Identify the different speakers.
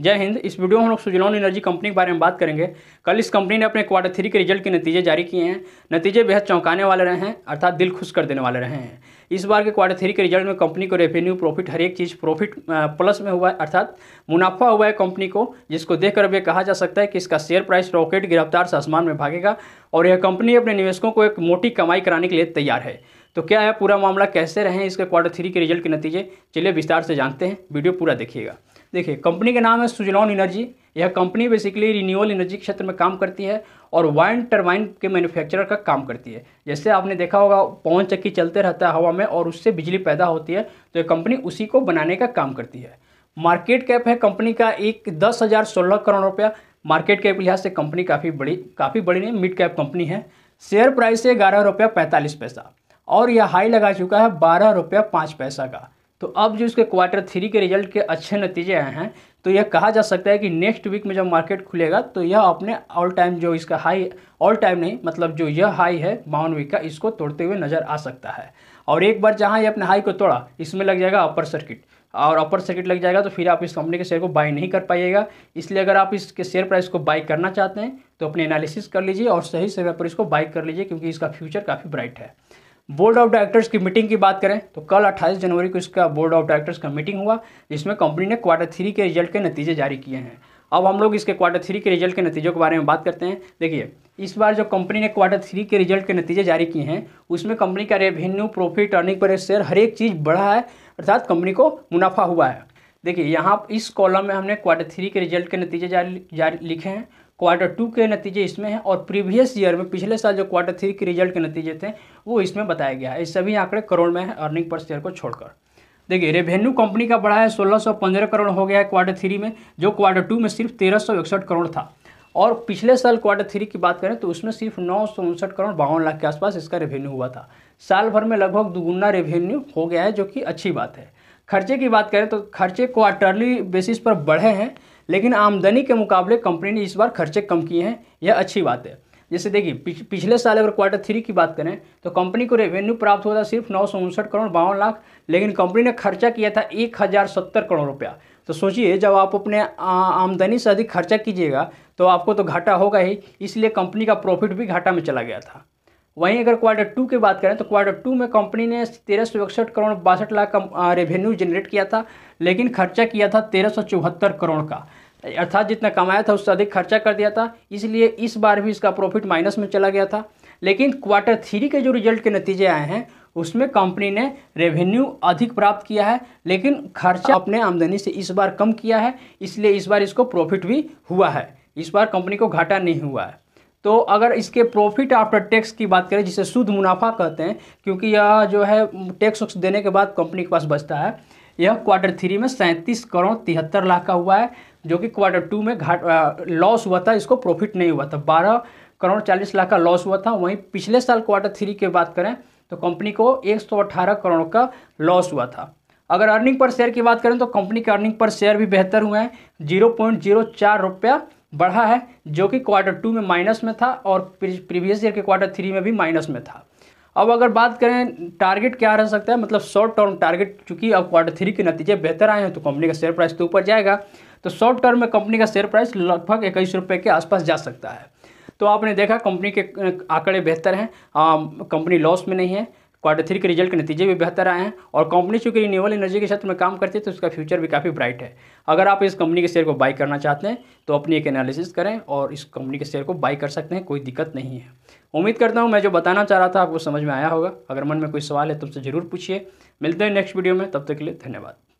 Speaker 1: जय हिंद इस वीडियो में हम लोग सुजलॉन एनर्जी कंपनी के बारे में बात करेंगे कल इस कंपनी ने अपने क्वार्टर थ्री के रिजल्ट के नतीजे जारी किए हैं नतीजे बेहद चौंकाने वाले रहे हैं अर्थात दिल खुश कर देने वाले रहे हैं इस बार के क्वार्टर थ्री के रिजल्ट में कंपनी को रेवेन्यू प्रॉफिट हर एक चीज़ प्रॉफिट प्लस में हुआ है अर्थात मुनाफा हुआ है कंपनी को जिसको देखकर अब यह कहा जा सकता है कि इसका शेयर प्राइस रॉकेट गिरफ्तार से आसमान में भागेगा और यह कंपनी अपने निवेशकों को एक मोटी कमाई कराने के लिए तैयार है तो क्या है पूरा मामला कैसे रहे इसके क्वार्टर थ्री के रिजल्ट के नतीजे चलिए विस्तार से जानते हैं वीडियो पूरा देखिएगा देखिए कंपनी का नाम है सुजलॉन एनर्जी यह कंपनी बेसिकली रिन्यूअल एनर्जी के क्षेत्र में काम करती है और वाइन टर्बाइन के मैन्युफैक्चरर का काम करती है जैसे आपने देखा होगा पवन चक्की चलते रहता है हवा में और उससे बिजली पैदा होती है तो यह कंपनी उसी को बनाने का काम करती है मार्केट कैप है कंपनी का एक दस हज़ार सोलह करोड़ रुपया मार्केट कैप लिहाज से कंपनी काफ़ी बड़ी काफ़ी बड़ी नहीं मिड कैप कंपनी है शेयर प्राइस है ग्यारह रुपया पैंतालीस पैसा और यह हाई लगा चुका है बारह रुपया पाँच पैसा का तो अब जो इसके क्वार्टर थ्री के रिजल्ट के अच्छे नतीजे आए हैं तो यह कहा जा सकता है कि नेक्स्ट वीक में जब मार्केट खुलेगा तो यह अपने ऑल टाइम जो इसका हाई ऑल टाइम नहीं मतलब जो यह हाई है बावन वीक का इसको तोड़ते हुए नज़र आ सकता है और एक बार जहाँ ये अपने हाई को तोड़ा इसमें लग जाएगा अपर सर्किट और अपर सर्किट लग जाएगा तो फिर आप इस कंपनी के शेयर को बाई नहीं कर पाइएगा इसलिए अगर आप इसके शेयर प्राइस को बाई करना चाहते हैं तो अपने एनालिसिस कर लीजिए और सही समय पर इसको बाई कर लीजिए क्योंकि इसका फ्यूचर काफ़ी ब्राइट है बोर्ड ऑफ डायरेक्टर्स की मीटिंग की बात करें तो कल 28 जनवरी को इसका बोर्ड ऑफ डायरेक्टर्स का मीटिंग हुआ जिसमें कंपनी ने क्वार्टर थ्री के रिजल्ट के नतीजे जारी किए हैं अब हम लोग इसके क्वार्टर थ्री के रिजल्ट के नतीजों के बारे में बात करते हैं देखिए इस बार जो कंपनी ने क्वार्टर थ्री के रिजल्ट के नतीजे जारी किए हैं उसमें कंपनी का revenue profit earning per share हर एक चीज़ बढ़ा है अर्थात कंपनी को मुनाफा हुआ है देखिए यहाँ इस कॉलम में हमने क्वार्टर थ्री के रिजल्ट के नतीजे जारी जारी लिखे हैं क्वार्टर टू के नतीजे इसमें हैं और प्रीवियस ईयर में पिछले साल जो क्वार्टर थ्री के रिजल्ट के नतीजे थे वो इसमें बताया गया है इस सभी आंकड़े करोड़ में है अर्निंग पर शेयर को छोड़कर देखिए रेवेन्यू कंपनी का बढ़ा है सोलह करोड़ हो गया है क्वार्टर थ्री में जो क्वार्टर टू में सिर्फ तेरह करोड़ था और पिछले साल क्वार्टर थ्री की बात करें तो उसमें सिर्फ नौ सौ उनसठ करोड़ बावन लाख के आसपास इसका रेवेन्यू हुआ था साल भर में लगभग दुगुना रेवेन्यू हो गया है जो कि अच्छी बात है खर्चे की बात करें तो खर्चे क्वार्टरली बेसिस पर बढ़े हैं लेकिन आमदनी के मुकाबले कंपनी ने इस बार खर्चे कम किए हैं यह अच्छी बात है जैसे देखिए पिछ, पिछले साल अगर क्वार्टर थ्री की बात करें तो कंपनी को रेवेन्यू प्राप्त हुआ था सिर्फ नौ सौ उनसठ करोड़ बावन लाख लेकिन कंपनी ने खर्चा किया था एक हज़ार सत्तर करोड़ रुपया तो सोचिए जब आप अपने आमदनी से अधिक खर्चा कीजिएगा तो आपको तो घाटा होगा ही इसलिए कंपनी का प्रॉफिट भी घाटा में चला गया था वहीं अगर क्वार्टर टू की बात करें तो क्वार्टर टू में कंपनी ने तेरह सौ इकसठ करोड़ बासठ लाख का रेवेन्यू जनरेट किया था लेकिन खर्चा किया था तेरह सौ चौहत्तर करोड़ का अर्थात जितना कमाया था उससे अधिक खर्चा कर दिया था इसलिए इस बार भी इसका प्रॉफिट माइनस में चला गया था लेकिन क्वार्टर थ्री के जो रिजल्ट के नतीजे आए हैं उसमें कंपनी ने रेवेन्यू अधिक प्राप्त किया है लेकिन खर्चा अपने आमदनी से इस बार कम किया है इसलिए इस बार इसको प्रॉफिट भी हुआ है इस बार कंपनी को घाटा नहीं हुआ है तो अगर इसके प्रॉफिट आफ्टर टैक्स की बात करें जिसे शुद्ध मुनाफा कहते हैं क्योंकि यह जो है टैक्स वक्स देने के बाद कंपनी के पास बचता है यह क्वार्टर थ्री में सैंतीस करोड़ तिहत्तर लाख का हुआ है जो कि क्वार्टर टू में घाट लॉस हुआ था इसको प्रॉफिट नहीं हुआ था बारह करोड़ चालीस लाख का लॉस हुआ था वहीं पिछले साल क्वार्टर थ्री की बात करें तो कंपनी को एक सौ अट्ठारह करोड़ का लॉस हुआ था अगर अर्निंग पर शेयर की बात करें तो कंपनी के अर्निंग पर शेयर भी बेहतर हुए हैं जीरो पॉइंट जीरो चार रुपया बढ़ा है जो कि क्वार्टर टू में माइनस में था और प्रीवियस ईयर के क्वार्टर थ्री में भी माइनस में था अब अगर बात करें टारगेट क्या रह सकता है मतलब शॉर्ट टर्म टारगेट चूंकि अब क्वार्टर थ्री के नतीजे बेहतर आए हैं तो कंपनी का शेयर प्राइस तो ऊपर जाएगा तो शॉर्ट टर्म में कंपनी का शेयर प्राइस लगभग इक्कीस रुपये के आसपास जा सकता है तो आपने देखा कंपनी के आंकड़े बेहतर हैं कंपनी लॉस में नहीं है क्वार्टर थ्री के रिजल्ट के नतीजे भी बेहतर आए हैं और कंपनी चूँकि रिन्यूबल एनर्जी के क्षेत्र में काम करती है तो उसका फ्यूचर भी काफ़ी ब्राइट है अगर आप इस कंपनी के शेयर को बाई करना चाहते हैं तो अपनी एक एनालिसिस करें और इस कंपनी के शेयर को बाई कर सकते हैं कोई दिक्कत नहीं है उम्मीद करता हूँ मैं जो बताना चाह रहा था आपको समझ में आया होगा अगर मन में कोई सवाल है तो उससे ज़रूर पूछिए मिलते हैं नेक्स्ट वीडियो में तब तक के लिए धन्यवाद